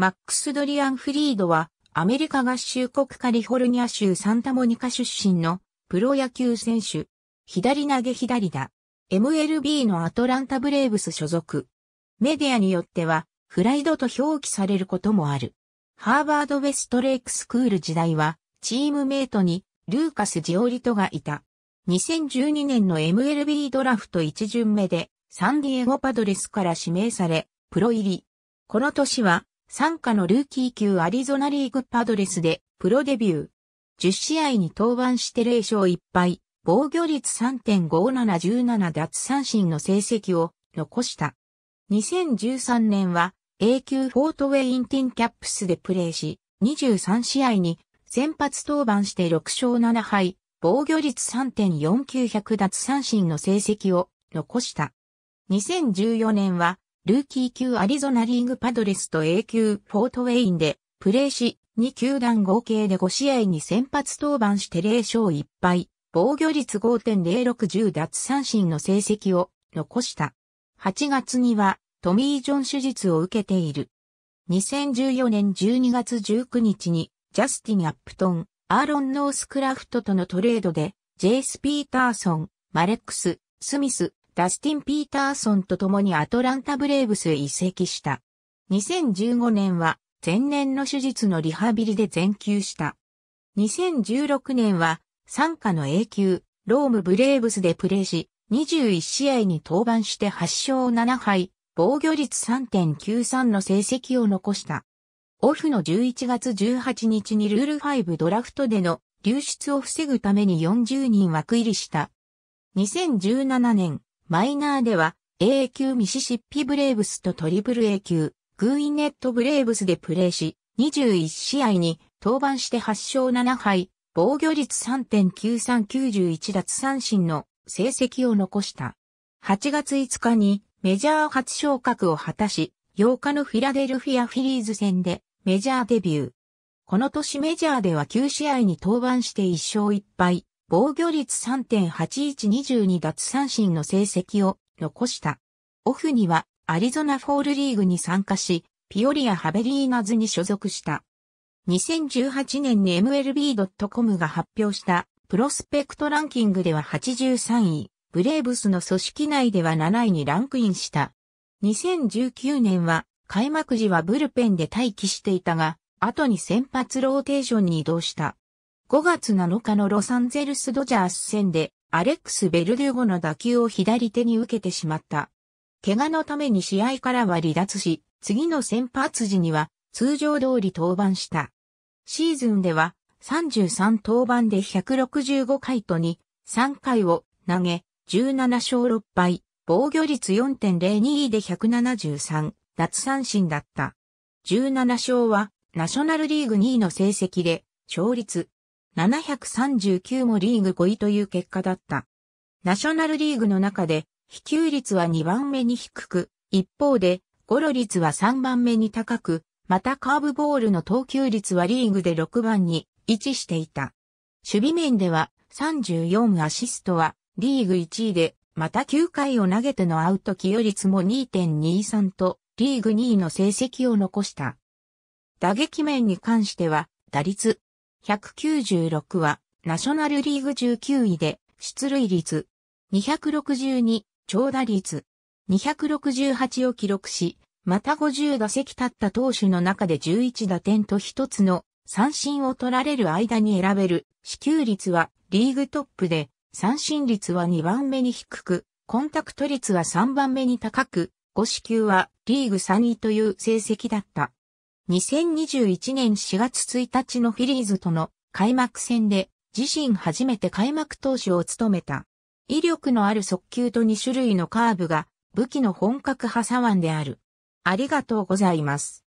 マックス・ドリアン・フリードは、アメリカ合衆国カリフォルニア州サンタモニカ出身のプロ野球選手。左投げ左打。MLB のアトランタブレーブス所属。メディアによっては、フライドと表記されることもある。ハーバード・ウェストレイクスクール時代は、チームメイトにルーカス・ジオリトがいた。2012年の MLB ドラフト1巡目で、サンディエゴ・パドレスから指名され、プロ入り。この年は、参加のルーキー級アリゾナリーグパドレスでプロデビュー。10試合に登板して0勝1敗、防御率3.5717奪三振の成績を残した。2013年は A 級フォートウェインティンキャップスでプレーし、23試合に先発登板して6勝7敗、防御率3 4 9 0 0奪三振の成績を残した。2014年はルーキー級アリゾナリーグパドレスと A 級フォートウェインでプレーし、2球団合計で5試合に先発登板して0勝1敗、防御率5.060奪三振の成績を残した。8月にはトミー・ジョン手術を受けている。2014年12月19日にジャスティン・アップトン、アーロン・ノースクラフトとのトレードで、ジェイス・ピーターソン、マレックス、スミス、ダスティン・ピーターソンと共にアトランタブレーブスへ移籍した。2015年は前年の手術のリハビリで全休した。2016年は参加の A 級、ロームブレーブスでプレーし、21試合に登板して8勝7敗、防御率3.93の成績を残した。オフの11月18日にルール5ドラフトでの流出を防ぐために40人枠入りした。2017年、マイナーでは A 級ミシシッピブレーブスとトリプル A 級グーイネットブレーブスでプレーし、21試合に登板して8勝7敗、防御率3.9391奪三振の成績を残した。8月5日にメジャー初昇格を果たし、8日のフィラデルフィアフィリーズ戦でメジャーデビュー。この年メジャーでは9試合に登板して1勝1敗、防御率3.8122奪三振の成績を残した。オフにはアリゾナフォールリーグに参加し、ピオリア・ハベリーナズに所属した。2018年に MLB.com が発表したプロスペクトランキングでは83位、ブレーブスの組織内では7位にランクインした。2019年は開幕時はブルペンで待機していたが、後に先発ローテーションに移動した。5月7日のロサンゼルスドジャース戦でアレックス・ベルデューゴの打球を左手に受けてしまった。怪我のために試合からは離脱し、次の先発時には通常通り登板した。シーズンでは33登板で165回とに3回を投げ、17勝6敗、防御率4.02で173、奪三振だった。17勝はナショナルリーグ2位の成績で、勝率739もリーグ5位という結果だった。ナショナルリーグの中で、飛球率は2番目に低く、一方で、ゴロ率は3番目に高く、またカーブボールの投球率はリーグで6番に位置していた。守備面では34アシストはリーグ1位で、また9回を投げてのアウト寄与率も2.23とリーグ2位の成績を残した。打撃面に関しては打率196は、ナショナルリーグ19位で、出塁率、262、長打率、268を記録し、また50打席立った投手の中で11打点と1つの三振を取られる間に選べる支給率はリーグトップで三振率は2番目に低く、コンタクト率は3番目に高く、5支給はリーグ3位という成績だった。2021年4月1日のフィリーズとの開幕戦で自身初めて開幕投手を務めた。威力のある速球と2種類のカーブが武器の本格派左腕である。ありがとうございます。